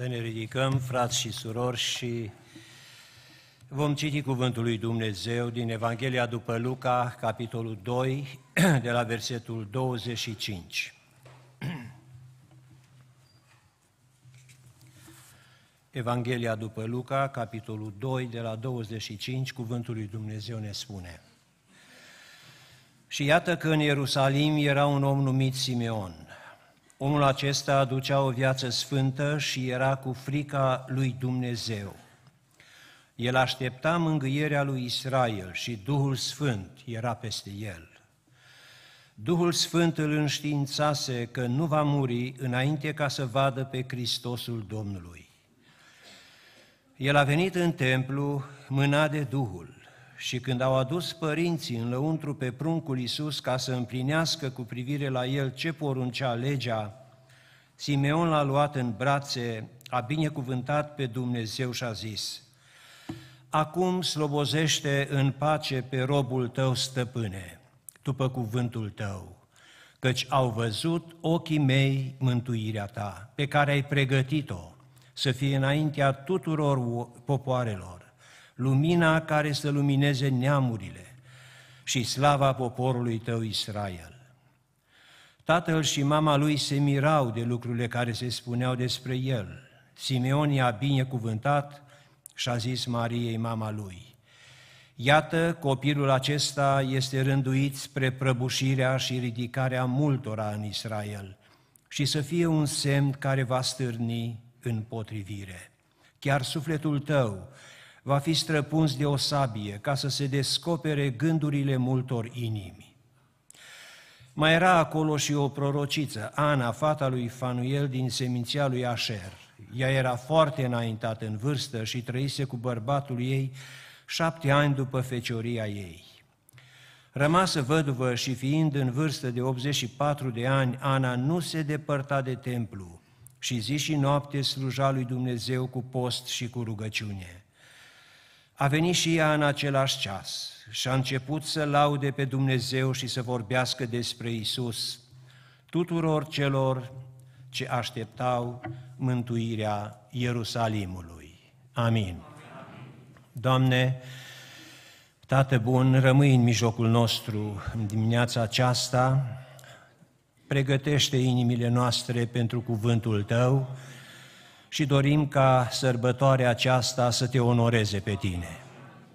Să ne ridicăm, frați și surori, și vom citi Cuvântul lui Dumnezeu din Evanghelia după Luca, capitolul 2, de la versetul 25. Evanghelia după Luca, capitolul 2, de la 25, Cuvântul lui Dumnezeu ne spune. Și iată că în Ierusalim era un om numit Simeon – Omul acesta aducea o viață sfântă și era cu frica lui Dumnezeu. El aștepta mângâierea lui Israel și Duhul Sfânt era peste el. Duhul Sfânt îl înștiințase că nu va muri înainte ca să vadă pe Hristosul Domnului. El a venit în templu, mâna de Duhul și când au adus părinții înăuntru pe pruncul Iisus ca să împlinească cu privire la el ce poruncea legea, Simeon l-a luat în brațe, a binecuvântat pe Dumnezeu și a zis, Acum slobozește în pace pe robul tău, stăpâne, după cuvântul tău, căci au văzut ochii mei mântuirea ta, pe care ai pregătit-o, să fie înaintea tuturor popoarelor lumina care să lumineze neamurile și slava poporului tău Israel. Tatăl și mama lui se mirau de lucrurile care se spuneau despre el. Simeon i-a binecuvântat și a zis Mariei, mama lui, Iată, copilul acesta este rânduit spre prăbușirea și ridicarea multora în Israel și să fie un semn care va stârni împotrivire. Chiar sufletul tău va fi străpuns de o sabie ca să se descopere gândurile multor inimi. Mai era acolo și o prorociță, Ana, fata lui Fanuel din seminția lui Asher. Ea era foarte înaintată în vârstă și trăise cu bărbatul ei șapte ani după fecioria ei. Rămasă văduvă și fiind în vârstă de 84 de ani, Ana nu se depărta de templu și zi și noapte sluja lui Dumnezeu cu post și cu rugăciune. A venit și ea în același ceas și a început să laude pe Dumnezeu și să vorbească despre Isus tuturor celor ce așteptau mântuirea Ierusalimului. Amin. Doamne, Tată bun, rămâi în mijlocul nostru în dimineața aceasta, pregătește inimile noastre pentru cuvântul Tău, și dorim ca sărbătoarea aceasta să te onoreze pe tine.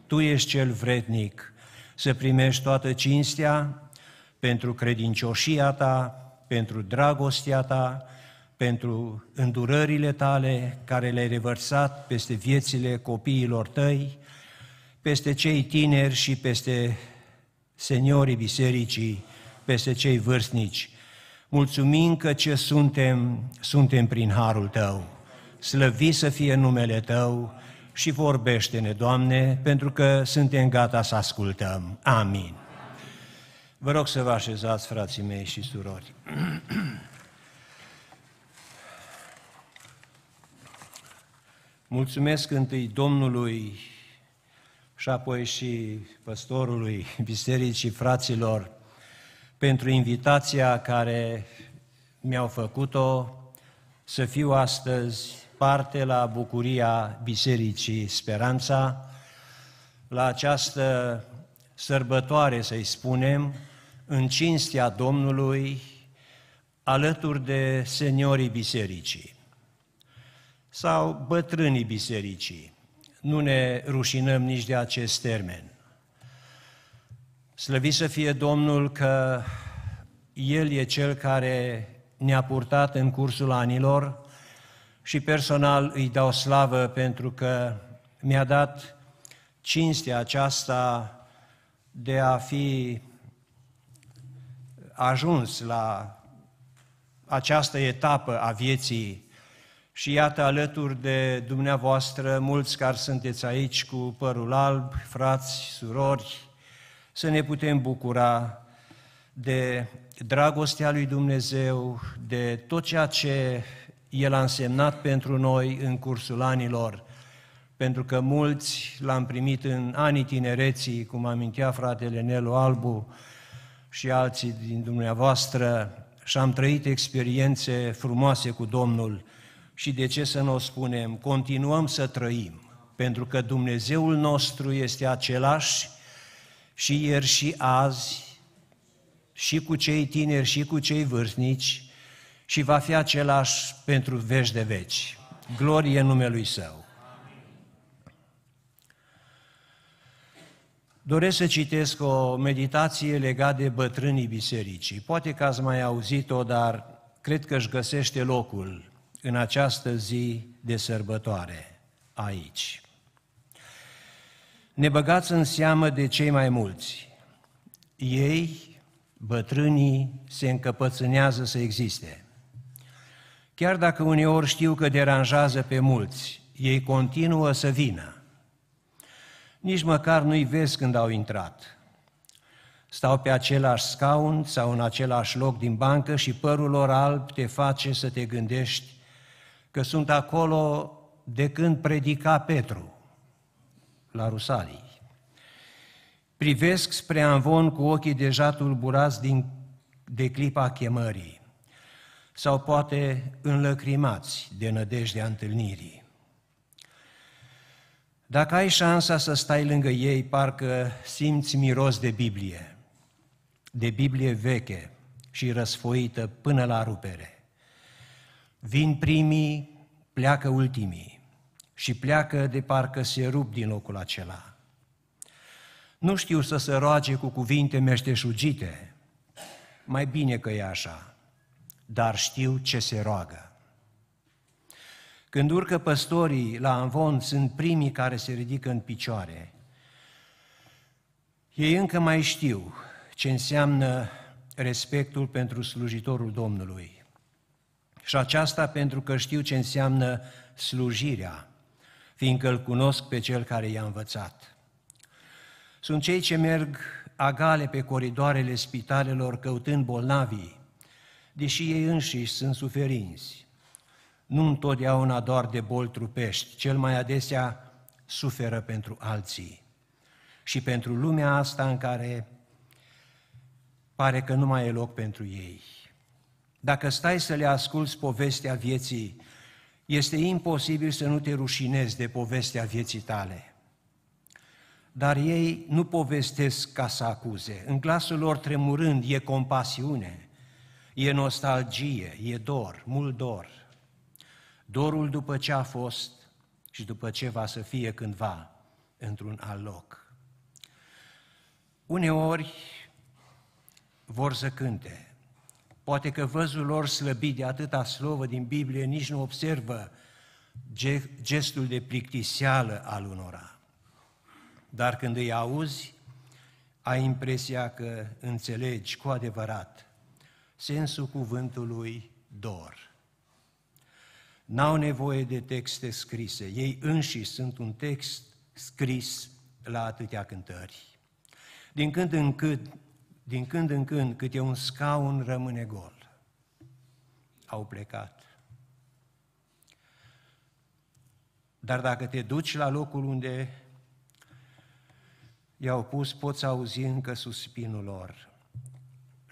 Tu ești cel vrednic să primești toată cinstea pentru credincioșia ta, pentru dragostea ta, pentru îndurările tale care le-ai revărsat peste viețile copiilor tăi, peste cei tineri și peste seniorii bisericii, peste cei vârstnici. Mulțumim că ce suntem, suntem prin harul tău slăvi să fie numele Tău și vorbește-ne, Doamne, pentru că suntem gata să ascultăm. Amin. Vă rog să vă așezați, frații mei și surori. Mulțumesc întâi Domnului și apoi și păstorului bisericii fraților pentru invitația care mi-au făcut-o să fiu astăzi parte la bucuria Bisericii Speranța, la această sărbătoare, să-i spunem, în cinstea Domnului, alături de seniorii bisericii sau bătrânii bisericii. Nu ne rușinăm nici de acest termen. Slăvit să fie Domnul că El e Cel care ne-a purtat în cursul anilor și personal îi dau slavă pentru că mi-a dat cinstea aceasta de a fi ajuns la această etapă a vieții și iată alături de dumneavoastră, mulți care sunteți aici cu părul alb, frați, surori, să ne putem bucura de dragostea lui Dumnezeu, de tot ceea ce el a însemnat pentru noi în cursul anilor, pentru că mulți l-am primit în anii tinereții, cum amintea fratele Nelu Albu și alții din dumneavoastră, și am trăit experiențe frumoase cu Domnul și de ce să nu o spunem, continuăm să trăim, pentru că Dumnezeul nostru este același și ieri și azi, și cu cei tineri și cu cei vârstnici, și va fi același pentru veci de veci. Glorie numelui Său. Doresc să citesc o meditație legată de bătrânii bisericii. Poate că ați mai auzit-o, dar cred că își găsește locul în această zi de sărbătoare, aici. Ne băgați în seamă de cei mai mulți. Ei, bătrânii, se încăpățânează să existe. Chiar dacă uneori știu că deranjează pe mulți, ei continuă să vină. Nici măcar nu-i vezi când au intrat. Stau pe același scaun sau în același loc din bancă și părul lor alb te face să te gândești că sunt acolo de când predica Petru la Rusalii. Privesc spre Anvon cu ochii deja tulburați din, de clipa chemării sau poate înlăcrimați de nădejdea întâlnirii. Dacă ai șansa să stai lângă ei, parcă simți miros de Biblie, de Biblie veche și răsfoită până la rupere. Vin primii, pleacă ultimii și pleacă de parcă se rup din locul acela. Nu știu să se roage cu cuvinte meșteșugite, mai bine că e așa, dar știu ce se roagă. Când urcă păstorii la anvon, sunt primii care se ridică în picioare. Ei încă mai știu ce înseamnă respectul pentru slujitorul Domnului. Și aceasta pentru că știu ce înseamnă slujirea, fiindcă îl cunosc pe cel care i-a învățat. Sunt cei ce merg agale pe coridoarele spitalelor căutând bolnavii, deși ei înșiși sunt suferinți. Nu întotdeauna doar de boli trupești, cel mai adesea suferă pentru alții. Și pentru lumea asta în care pare că nu mai e loc pentru ei. Dacă stai să le asculți povestea vieții, este imposibil să nu te rușinezi de povestea vieții tale. Dar ei nu povestesc ca să acuze. În glasul lor tremurând e compasiune. E nostalgie, e dor, mult dor. Dorul după ce a fost și după ce va să fie cândva într-un alt loc. Uneori vor să cânte. Poate că văzul lor slăbit de atâta slovă din Biblie nici nu observă gestul de plictiseală al unora. Dar când îi auzi, ai impresia că înțelegi cu adevărat sensul cuvântului dor. N-au nevoie de texte scrise, ei înși sunt un text scris la atâtea cântări. Din când în când, din când, în când câte un scaun rămâne gol. Au plecat. Dar dacă te duci la locul unde i-au pus, poți auzi încă suspinul lor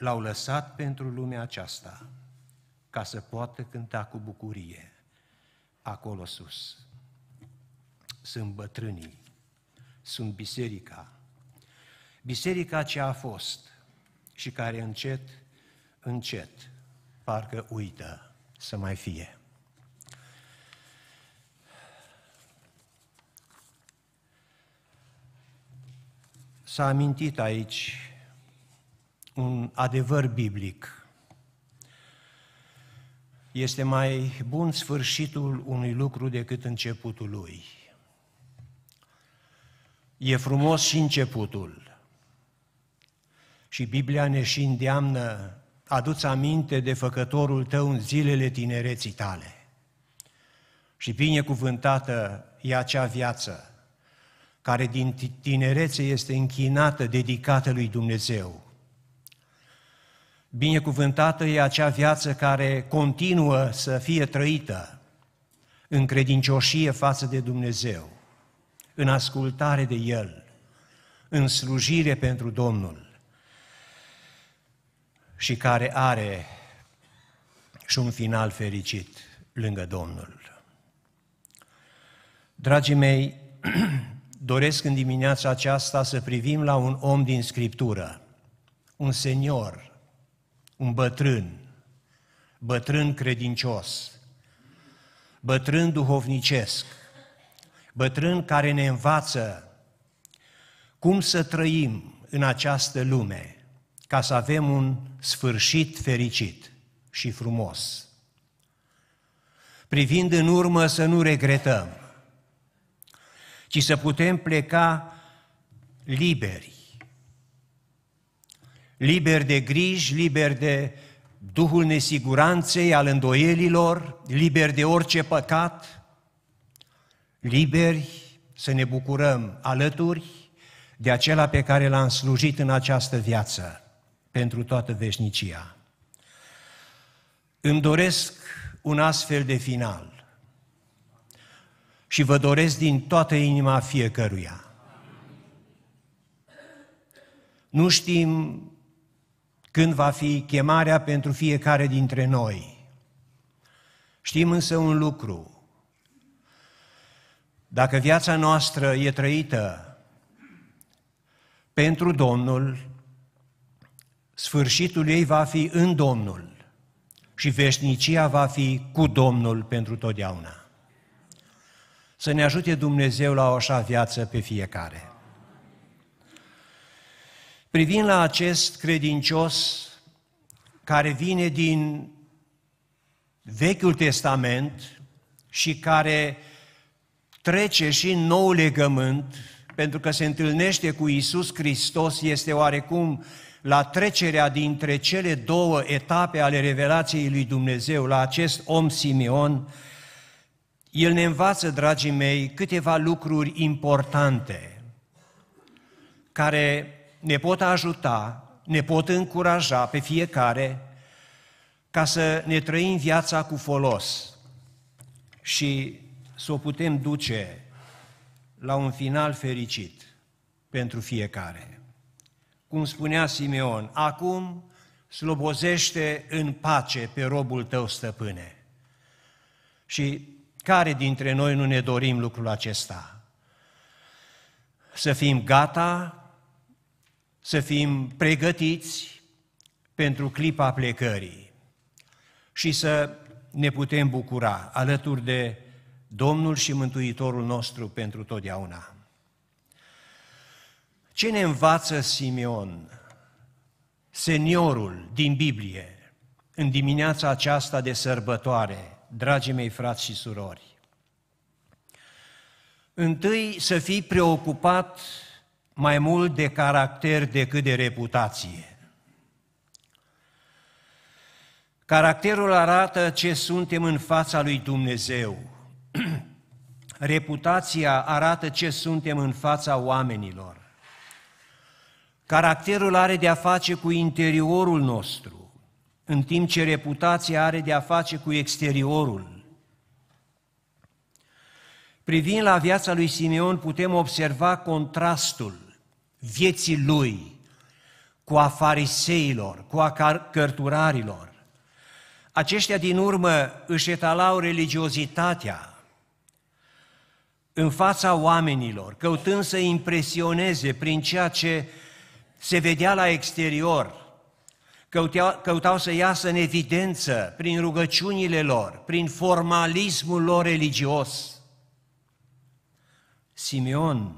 l-au lăsat pentru lumea aceasta ca să poată cânta cu bucurie acolo sus. Sunt bătrânii, sunt biserica. Biserica ce a fost și care încet, încet, parcă uită să mai fie. S-a amintit aici un adevăr biblic. Este mai bun sfârșitul unui lucru decât începutul lui. E frumos și începutul. Și Biblia ne și îndeamnă, aduți aminte de făcătorul tău în zilele tinereții tale. Și binecuvântată e acea viață care din tinerețe este închinată, dedicată lui Dumnezeu. Binecuvântată e acea viață care continuă să fie trăită în credincioșie față de Dumnezeu, în ascultare de El, în slujire pentru Domnul și care are și un final fericit lângă Domnul. Dragii mei, doresc în dimineața aceasta să privim la un om din Scriptură, un senior, un bătrân, bătrân credincios, bătrân duhovnicesc, bătrân care ne învață cum să trăim în această lume ca să avem un sfârșit fericit și frumos. Privind în urmă să nu regretăm, ci să putem pleca liberi liber de griji, liber de duhul nesiguranței, al îndoielilor, liber de orice păcat, liberi să ne bucurăm alături de acela pe care l-am slujit în această viață pentru toată veșnicia. Îmi doresc un astfel de final și vă doresc din toată inima fiecăruia. Nu știm când va fi chemarea pentru fiecare dintre noi. Știm însă un lucru. Dacă viața noastră e trăită pentru Domnul, sfârșitul ei va fi în Domnul și veșnicia va fi cu Domnul pentru totdeauna. Să ne ajute Dumnezeu la o așa viață pe fiecare. Privind la acest credincios care vine din Vechiul Testament și care trece și în nou legământ, pentru că se întâlnește cu Isus Hristos, este oarecum la trecerea dintre cele două etape ale revelației lui Dumnezeu, la acest om Simeon, el ne învață, dragii mei, câteva lucruri importante care ne pot ajuta, ne pot încuraja pe fiecare ca să ne trăim viața cu folos și să o putem duce la un final fericit pentru fiecare. Cum spunea Simeon, acum slobozește în pace pe robul tău, stăpâne. Și care dintre noi nu ne dorim lucrul acesta? Să fim gata să fim pregătiți pentru clipa plecării și să ne putem bucura alături de Domnul și Mântuitorul nostru pentru totdeauna. Ce ne învață Simeon, seniorul din Biblie, în dimineața aceasta de sărbătoare, dragii mei frați și surori? Întâi să fii preocupat mai mult de caracter decât de reputație. Caracterul arată ce suntem în fața lui Dumnezeu. Reputația arată ce suntem în fața oamenilor. Caracterul are de-a face cu interiorul nostru, în timp ce reputația are de-a face cu exteriorul. Privind la viața lui Simeon, putem observa contrastul vieții lui cu a fariseilor, cu a cărturarilor. Aceștia din urmă își etalau religiozitatea în fața oamenilor, căutând să impresioneze prin ceea ce se vedea la exterior, căuteau, căutau să iasă în evidență prin rugăciunile lor, prin formalismul lor religios. Simeon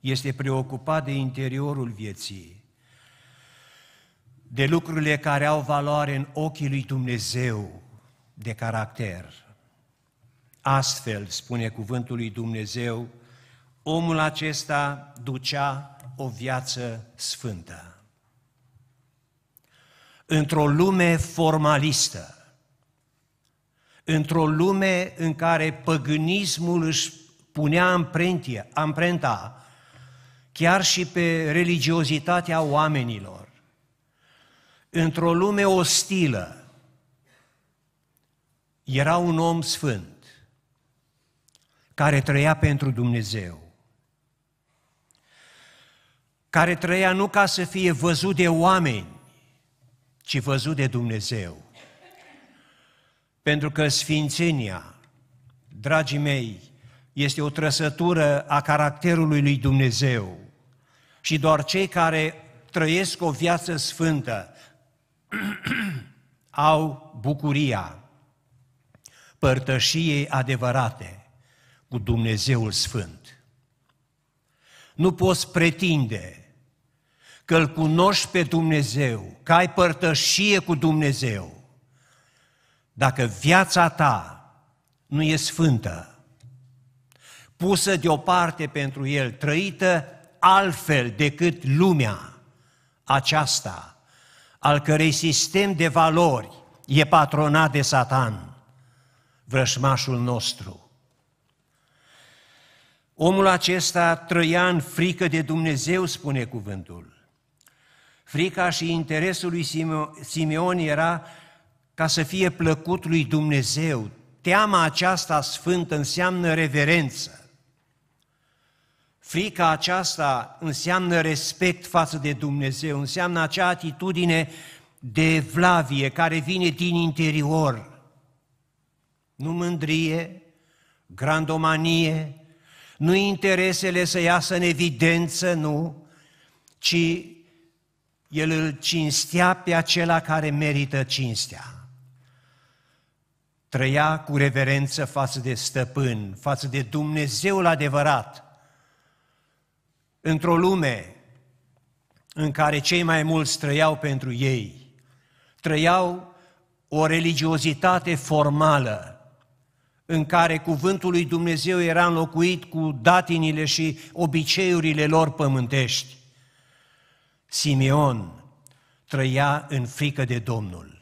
este preocupat de interiorul vieții, de lucrurile care au valoare în ochii lui Dumnezeu, de caracter. Astfel, spune cuvântul lui Dumnezeu, omul acesta ducea o viață sfântă. Într-o lume formalistă, într-o lume în care păgânismul își punea amprentie, amprenta chiar și pe religiozitatea oamenilor. Într-o lume ostilă, era un om sfânt care trăia pentru Dumnezeu, care trăia nu ca să fie văzut de oameni, ci văzut de Dumnezeu. Pentru că sfințenia, dragii mei, este o trăsătură a caracterului lui Dumnezeu. Și doar cei care trăiesc o viață sfântă au bucuria părtășiei adevărate cu Dumnezeul Sfânt. Nu poți pretinde că îl cunoști pe Dumnezeu, că ai părtășie cu Dumnezeu, dacă viața ta nu e sfântă, pusă deoparte pentru el, trăită altfel decât lumea aceasta, al cărei sistem de valori e patronat de Satan, vrășmașul nostru. Omul acesta trăia în frică de Dumnezeu, spune cuvântul. Frica și interesul lui Simeon era ca să fie plăcut lui Dumnezeu. Teama aceasta sfântă înseamnă reverență. Frica aceasta înseamnă respect față de Dumnezeu, înseamnă acea atitudine de vlavie care vine din interior. Nu mândrie, grandomanie, nu interesele să iasă în evidență, nu, ci el îl cinstea pe acela care merită cinstea. Trăia cu reverență față de stăpân, față de Dumnezeul adevărat – într-o lume în care cei mai mulți trăiau pentru ei, trăiau o religiozitate formală, în care cuvântul lui Dumnezeu era înlocuit cu datinile și obiceiurile lor pământești. Simeon trăia în frică de Domnul,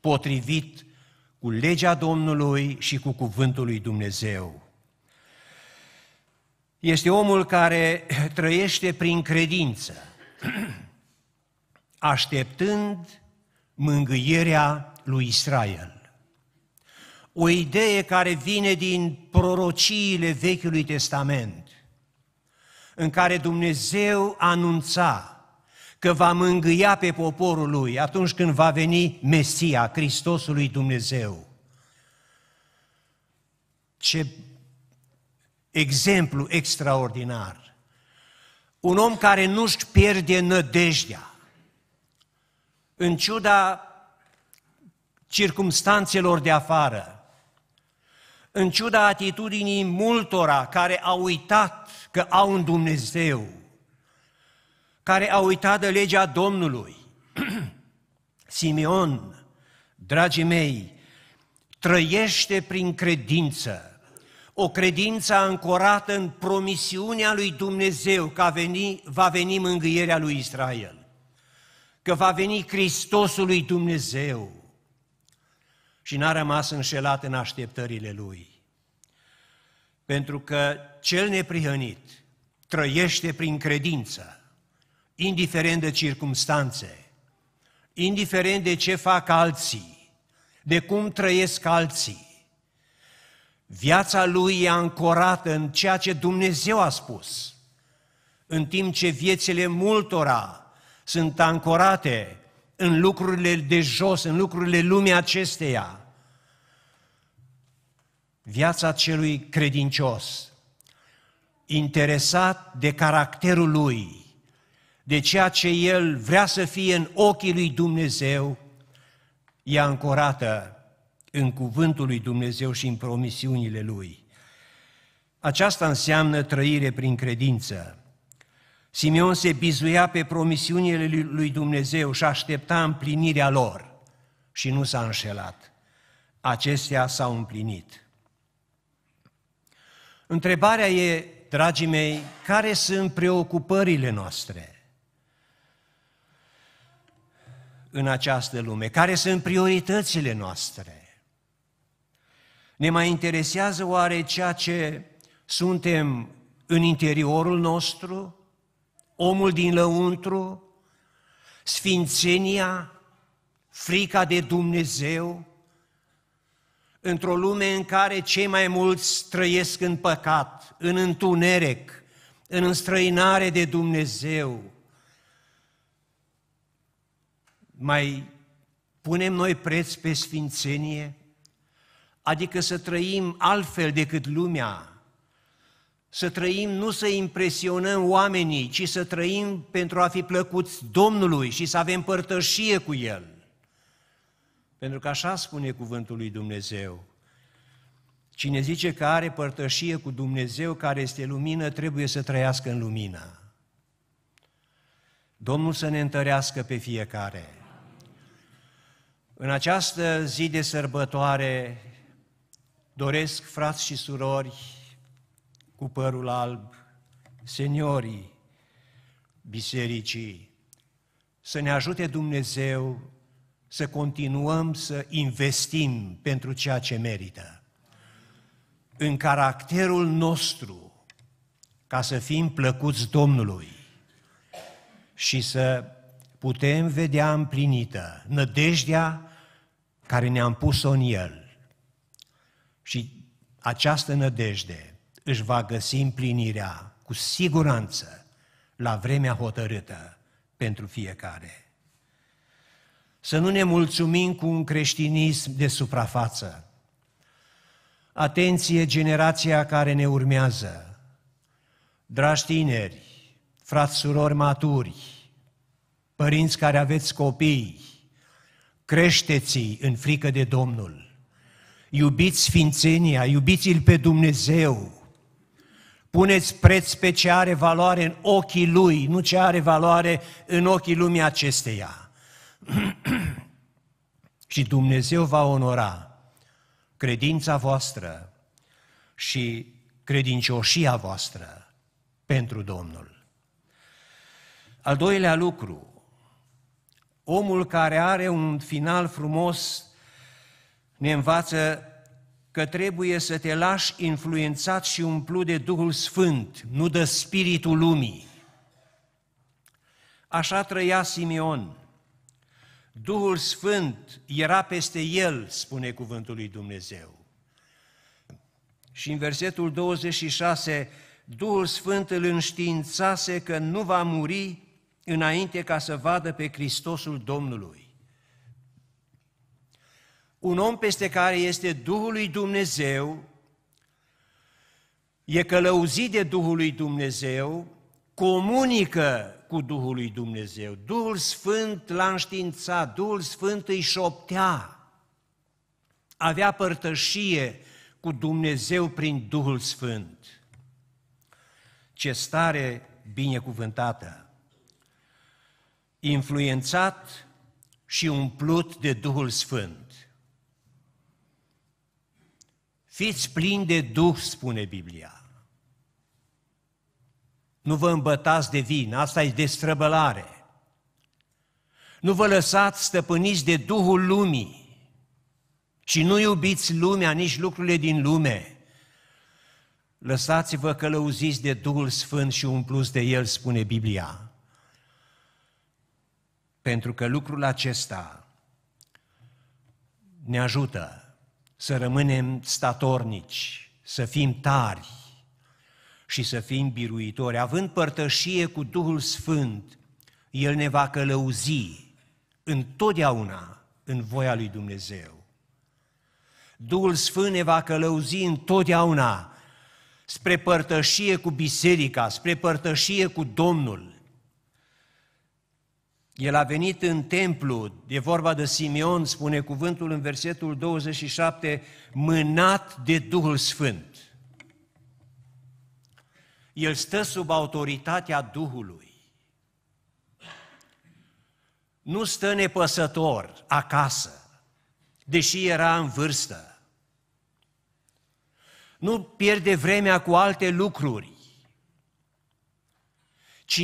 potrivit cu legea Domnului și cu cuvântul lui Dumnezeu este omul care trăiește prin credință, așteptând mângâierea lui Israel. O idee care vine din prorociile Vechiului Testament, în care Dumnezeu anunța că va mângâia pe poporul lui atunci când va veni Mesia, Hristosul lui Dumnezeu. Ce exemplu extraordinar. Un om care nu-și pierde nădejdea, în ciuda circumstanțelor de afară, în ciuda atitudinii multora care au uitat că au un Dumnezeu, care au uitat de legea Domnului. Simeon, dragii mei, trăiește prin credință o credință ancorată în promisiunea lui Dumnezeu că veni, va veni mângâierea lui Israel, că va veni Hristosul lui Dumnezeu și n-a rămas înșelat în așteptările lui. Pentru că cel neprihănit trăiește prin credință, indiferent de circumstanțe, indiferent de ce fac alții, de cum trăiesc alții, Viața lui e ancorată în ceea ce Dumnezeu a spus, în timp ce viețile multora sunt ancorate în lucrurile de jos, în lucrurile lumii acesteia. Viața celui credincios, interesat de caracterul lui, de ceea ce el vrea să fie în ochii lui Dumnezeu, e ancorată în cuvântul lui Dumnezeu și în promisiunile lui. Aceasta înseamnă trăire prin credință. Simeon se bizuia pe promisiunile lui Dumnezeu și aștepta împlinirea lor și nu s-a înșelat. Acestea s-au împlinit. Întrebarea e, dragii mei, care sunt preocupările noastre în această lume? Care sunt prioritățile noastre? Ne mai interesează oare ceea ce suntem în interiorul nostru, omul din lăuntru, sfințenia, frica de Dumnezeu, într-o lume în care cei mai mulți trăiesc în păcat, în întuneric, în înstrăinare de Dumnezeu. Mai punem noi preț pe sfințenie? adică să trăim altfel decât lumea, să trăim nu să impresionăm oamenii, ci să trăim pentru a fi plăcuți Domnului și să avem părtășie cu El. Pentru că așa spune cuvântul lui Dumnezeu. Cine zice că are părtășie cu Dumnezeu care este lumină, trebuie să trăiască în lumină. Domnul să ne întărească pe fiecare. În această zi de sărbătoare Doresc, frați și surori, cu părul alb, seniorii bisericii, să ne ajute Dumnezeu să continuăm să investim pentru ceea ce merită. În caracterul nostru, ca să fim plăcuți Domnului și să putem vedea împlinită nădejdea care ne-am pus-o în El și această nădejde își va găsi împlinirea cu siguranță la vremea hotărâtă pentru fiecare. Să nu ne mulțumim cu un creștinism de suprafață. Atenție generația care ne urmează. Dragi tineri, frați, surori maturi, părinți care aveți copii, creșteți în frică de Domnul iubiți sfințenia, iubiți-L pe Dumnezeu, puneți preț pe ce are valoare în ochii Lui, nu ce are valoare în ochii lumii acesteia. și Dumnezeu va onora credința voastră și credincioșia voastră pentru Domnul. Al doilea lucru, omul care are un final frumos ne învață că trebuie să te lași influențat și umplut de Duhul Sfânt, nu de spiritul lumii. Așa trăia Simeon. Duhul Sfânt era peste el, spune cuvântul lui Dumnezeu. Și în versetul 26, Duhul Sfânt îl înștiințase că nu va muri înainte ca să vadă pe Hristosul Domnului un om peste care este Duhul lui Dumnezeu, e călăuzit de Duhul lui Dumnezeu, comunică cu Duhul lui Dumnezeu. Duhul Sfânt l-a înștiințat, Duhul Sfânt îi șoptea, avea părtășie cu Dumnezeu prin Duhul Sfânt. Ce stare binecuvântată! Influențat și umplut de Duhul Sfânt. Fiți plini de Duh, spune Biblia. Nu vă îmbătați de vin, asta e destrăbălare. Nu vă lăsați stăpâniți de Duhul lumii și nu iubiți lumea, nici lucrurile din lume. Lăsați-vă călăuziți de Duhul Sfânt și umpluți de El, spune Biblia. Pentru că lucrul acesta ne ajută să rămânem statornici, să fim tari și să fim biruitori. Având părtășie cu Duhul Sfânt, El ne va călăuzi întotdeauna în voia lui Dumnezeu. Duhul Sfânt ne va călăuzi întotdeauna spre părtășie cu biserica, spre părtășie cu Domnul. El a venit în templu, e vorba de Simeon, spune cuvântul în versetul 27, mânat de Duhul Sfânt. El stă sub autoritatea Duhului. Nu stă nepăsător acasă, deși era în vârstă. Nu pierde vremea cu alte lucruri, ci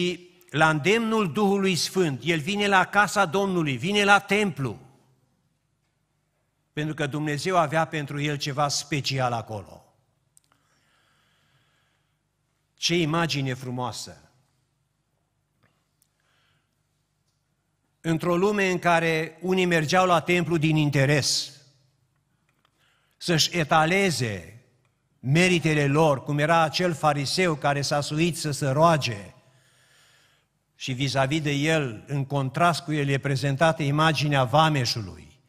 la îndemnul Duhului Sfânt, el vine la casa Domnului, vine la templu, pentru că Dumnezeu avea pentru el ceva special acolo. Ce imagine frumoasă! Într-o lume în care unii mergeau la templu din interes, să-și etaleze meritele lor, cum era acel fariseu care s-a suit să se roage și vis-a-vis de el, în contrast cu el, e prezentată imaginea vameșului.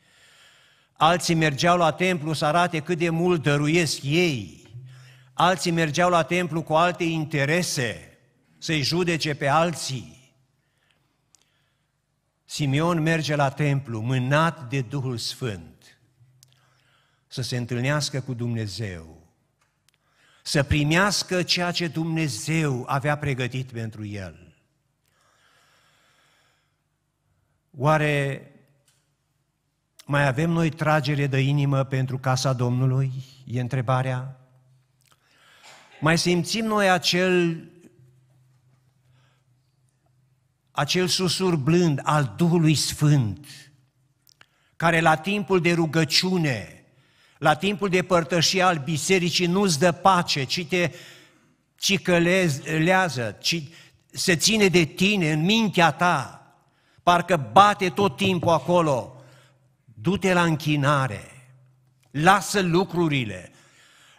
Alții mergeau la templu să arate cât de mult dăruiesc ei. Alții mergeau la templu cu alte interese, să-i judece pe alții. Simeon merge la templu mânat de Duhul Sfânt să se întâlnească cu Dumnezeu, să primească ceea ce Dumnezeu avea pregătit pentru el. Oare mai avem noi tragere de inimă pentru casa Domnului? E întrebarea. Mai simțim noi acel acel susur blând al Duhului Sfânt, care la timpul de rugăciune, la timpul de părtășie al bisericii nu-ți dă pace, ci te cicălează, ci se ține de tine, în mintea ta, Parcă bate tot timpul acolo. Du-te la închinare. Lasă lucrurile.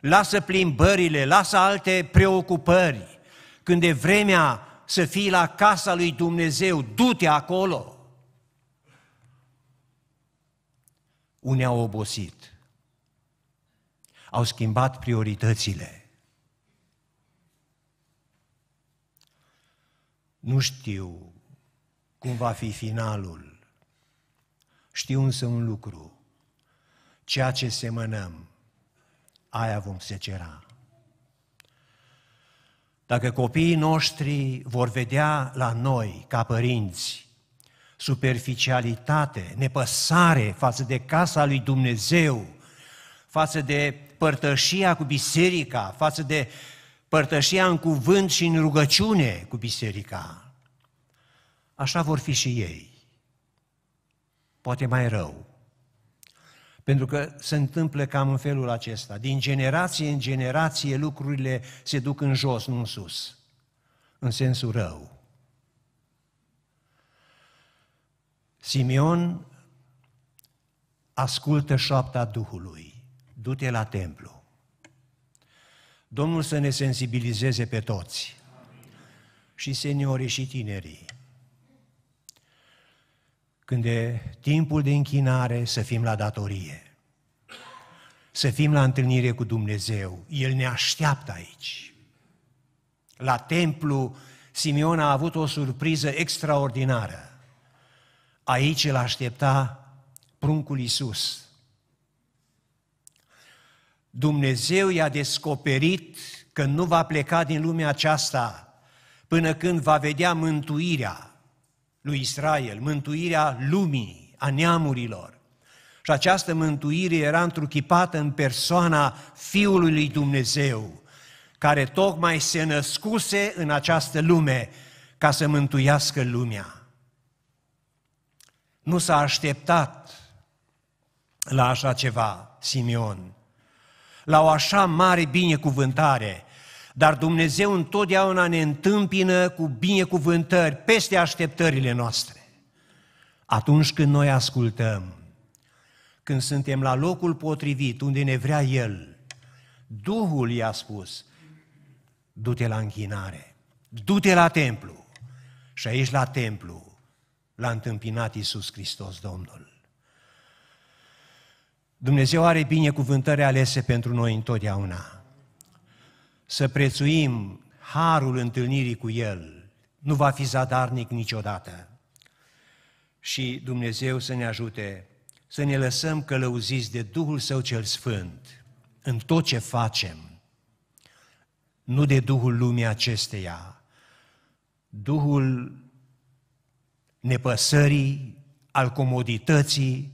Lasă plimbările, lasă alte preocupări. Când e vremea să fii la casa lui Dumnezeu, du-te acolo. Unii au obosit. Au schimbat prioritățile. Nu știu cum va fi finalul. Știu însă un lucru, ceea ce semănăm, aia vom secera. Dacă copiii noștri vor vedea la noi, ca părinți, superficialitate, nepăsare față de casa lui Dumnezeu, față de părtășia cu biserica, față de părtășia în cuvânt și în rugăciune cu biserica, așa vor fi și ei. Poate mai rău. Pentru că se întâmplă cam în felul acesta. Din generație în generație lucrurile se duc în jos, nu în sus. În sensul rău. Simeon ascultă șoapta Duhului. Du-te la templu. Domnul să ne sensibilizeze pe toți. Și seniorii și tinerii când e timpul de închinare, să fim la datorie. Să fim la întâlnire cu Dumnezeu. El ne așteaptă aici. La templu, Simeon a avut o surpriză extraordinară. Aici îl aștepta pruncul Iisus. Dumnezeu i-a descoperit că nu va pleca din lumea aceasta până când va vedea mântuirea, lui Israel, mântuirea lumii, a neamurilor. Și această mântuire era întruchipată în persoana Fiului lui Dumnezeu, care tocmai se născuse în această lume ca să mântuiască lumea. Nu s-a așteptat la așa ceva Simeon, la o așa mare binecuvântare, dar Dumnezeu întotdeauna ne întâmpină cu binecuvântări peste așteptările noastre. Atunci când noi ascultăm, când suntem la locul potrivit, unde ne vrea El, Duhul i-a spus, du-te la închinare, du-te la templu. Și aici la templu l-a întâmpinat Iisus Hristos, Domnul. Dumnezeu are binecuvântări alese pentru noi întotdeauna să prețuim harul întâlnirii cu El. Nu va fi zadarnic niciodată. Și Dumnezeu să ne ajute să ne lăsăm călăuziți de Duhul Său cel Sfânt în tot ce facem, nu de Duhul lumii acesteia, Duhul nepăsării, al comodității,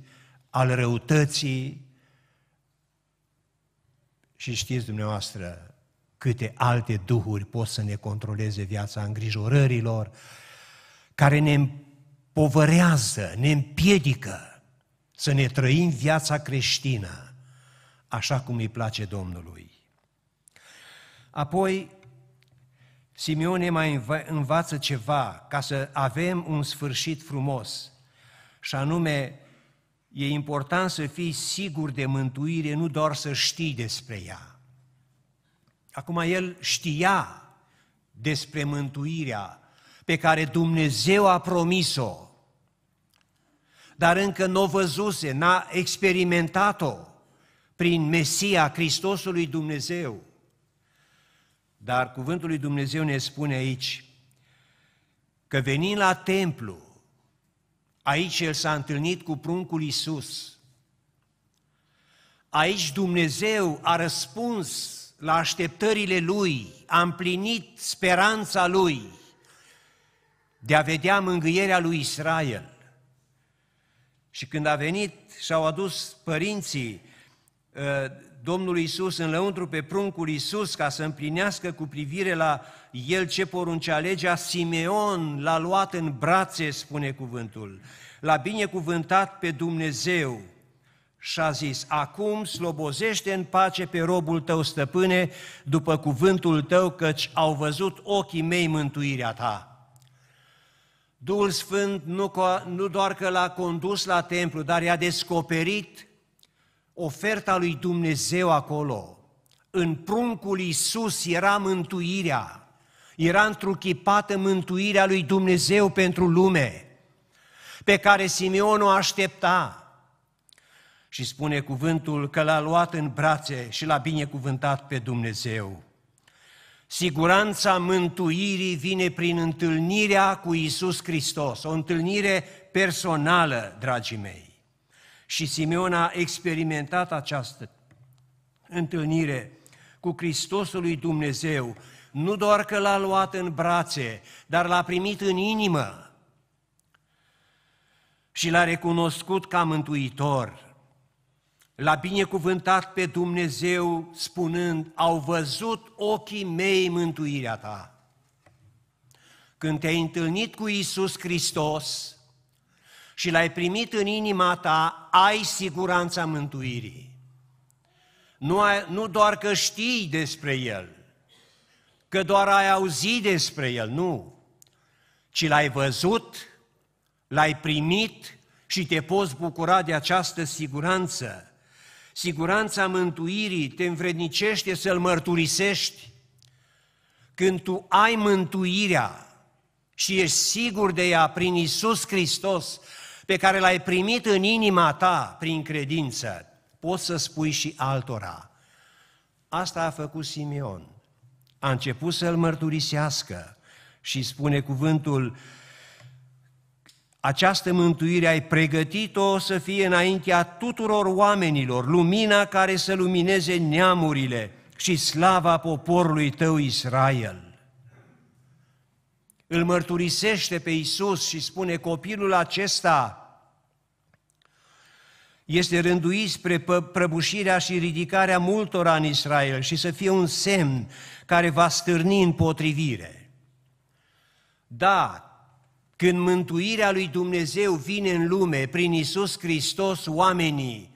al răutății. Și știți dumneavoastră, câte alte duhuri pot să ne controleze viața îngrijorărilor, care ne împovărează, ne împiedică să ne trăim viața creștină așa cum îi place Domnului. Apoi, Simeone mai învață ceva ca să avem un sfârșit frumos, și anume, e important să fii sigur de mântuire, nu doar să știi despre ea. Acum el știa despre mântuirea pe care Dumnezeu a promis-o, dar încă nu o văzuse, n-a experimentat-o prin Mesia Hristosului Dumnezeu. Dar cuvântul lui Dumnezeu ne spune aici că venind la templu, aici el s-a întâlnit cu pruncul Isus. Aici Dumnezeu a răspuns la așteptările lui, a împlinit speranța lui de a vedea mângâierea lui Israel. Și când a venit și au adus părinții ă, Domnului Isus lăuntru pe pruncul Isus ca să împlinească cu privire la el ce poruncea legea, Simeon l-a luat în brațe, spune cuvântul. L-a binecuvântat pe Dumnezeu și a zis, acum slobozește în pace pe robul tău, stăpâne, după cuvântul tău, căci au văzut ochii mei mântuirea ta. Duhul Sfânt nu, nu doar că l-a condus la templu, dar i-a descoperit oferta lui Dumnezeu acolo. În pruncul Iisus era mântuirea, era întruchipată mântuirea lui Dumnezeu pentru lume, pe care Simeon o aștepta. Și spune cuvântul că l-a luat în brațe și l-a binecuvântat pe Dumnezeu. Siguranța mântuirii vine prin întâlnirea cu Isus Hristos, o întâlnire personală, dragii mei. Și Simeon a experimentat această întâlnire cu Hristosul lui Dumnezeu, nu doar că l-a luat în brațe, dar l-a primit în inimă și l-a recunoscut ca mântuitor. L-a binecuvântat pe Dumnezeu spunând, au văzut ochii mei mântuirea ta. Când te-ai întâlnit cu Isus Hristos și l-ai primit în inima ta, ai siguranța mântuirii. Nu, ai, nu doar că știi despre El, că doar ai auzit despre El, nu, ci l-ai văzut, l-ai primit și te poți bucura de această siguranță siguranța mântuirii te învrednicește să-L mărturisești. Când tu ai mântuirea și ești sigur de ea prin Isus Hristos, pe care l-ai primit în inima ta prin credință, poți să spui și altora. Asta a făcut Simeon. A început să-l mărturisească și spune cuvântul, această mântuire ai pregătit-o să fie înaintea tuturor oamenilor, lumina care să lumineze neamurile și slava poporului tău Israel. Îl mărturisește pe Isus și spune copilul acesta este rânduit spre prăbușirea și ridicarea multora în Israel și să fie un semn care va stârni împotrivire. Da, când mântuirea lui Dumnezeu vine în lume prin Isus Hristos, oamenii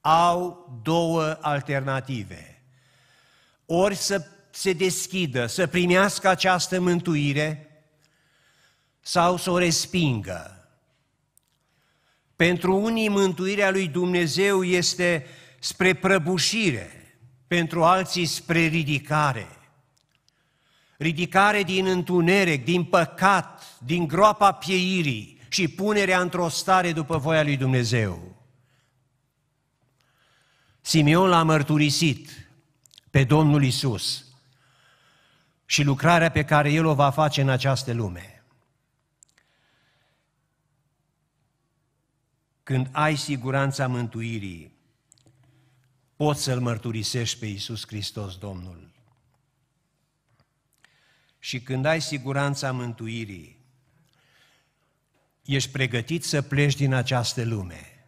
au două alternative. Ori să se deschidă, să primească această mântuire, sau să o respingă. Pentru unii mântuirea lui Dumnezeu este spre prăbușire, pentru alții spre ridicare ridicare din întuneric, din păcat, din groapa pieirii și punerea într-o stare după voia lui Dumnezeu. Simeon l-a mărturisit pe Domnul Isus și lucrarea pe care El o va face în această lume. Când ai siguranța mântuirii, poți să-L mărturisești pe Isus Hristos Domnul și când ai siguranța mântuirii, ești pregătit să pleci din această lume,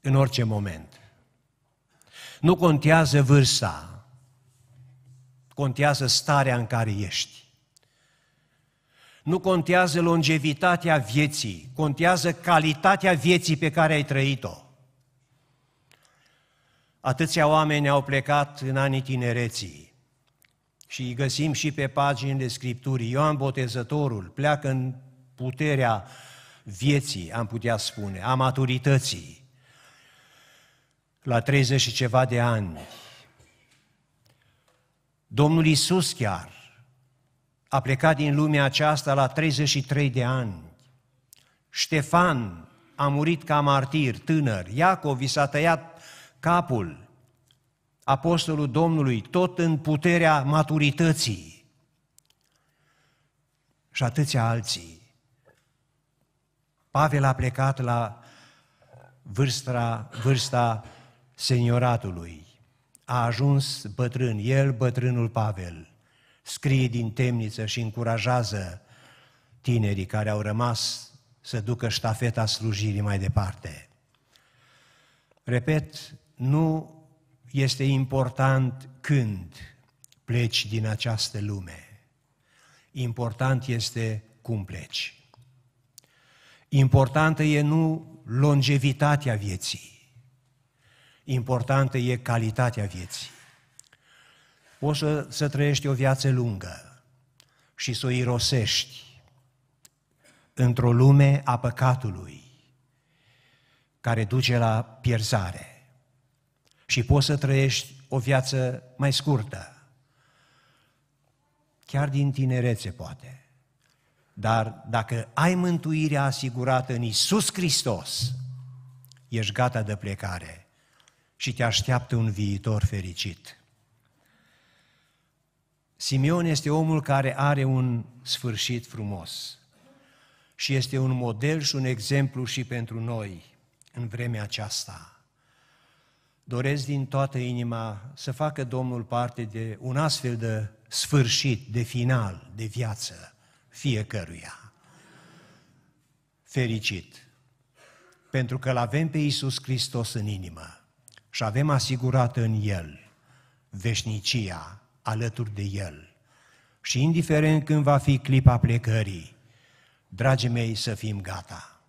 în orice moment. Nu contează vârsta, contează starea în care ești. Nu contează longevitatea vieții, contează calitatea vieții pe care ai trăit-o. Atâția oameni au plecat în anii tinereții, și îi găsim și pe paginile Scripturii. Ioan Botezătorul pleacă în puterea vieții, am putea spune, a maturității, la 30 și ceva de ani. Domnul Isus chiar a plecat din lumea aceasta la 33 de ani. Ștefan a murit ca martir, tânăr. Iacov i s-a tăiat capul apostolul Domnului, tot în puterea maturității și atâția alții. Pavel a plecat la vârsta, vârsta senioratului. A ajuns bătrân, el bătrânul Pavel. Scrie din temniță și încurajează tinerii care au rămas să ducă ștafeta slujirii mai departe. Repet, nu este important când pleci din această lume. Important este cum pleci. Importantă e nu longevitatea vieții. Importantă e calitatea vieții. Poți să, să trăiești o viață lungă și să o irosești într-o lume a păcatului care duce la pierzare și poți să trăiești o viață mai scurtă. Chiar din tinerețe, poate. Dar dacă ai mântuirea asigurată în Isus Hristos, ești gata de plecare și te așteaptă un viitor fericit. Simeon este omul care are un sfârșit frumos și este un model și un exemplu și pentru noi în vremea aceasta doresc din toată inima să facă Domnul parte de un astfel de sfârșit, de final, de viață fiecăruia. Fericit! Pentru că îl avem pe Iisus Hristos în inimă și avem asigurată în El veșnicia alături de El. Și indiferent când va fi clipa plecării, dragii mei, să fim gata.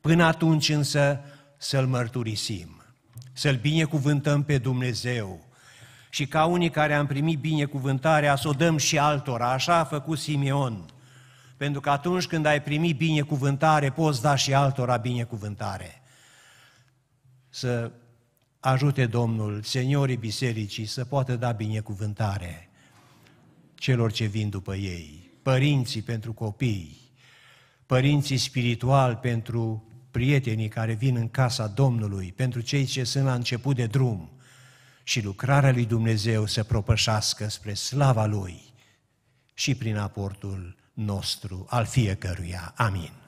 Până atunci însă să-L mărturisim să-L binecuvântăm pe Dumnezeu. Și ca unii care am primit binecuvântarea, să o dăm și altora. Așa a făcut Simeon. Pentru că atunci când ai primit binecuvântare, poți da și altora binecuvântare. Să ajute Domnul, seniorii bisericii, să poată da binecuvântare celor ce vin după ei, părinții pentru copii, părinții spirituali pentru prietenii care vin în casa Domnului, pentru cei ce sunt la început de drum și lucrarea lui Dumnezeu să propășească spre slava Lui și prin aportul nostru al fiecăruia. Amin.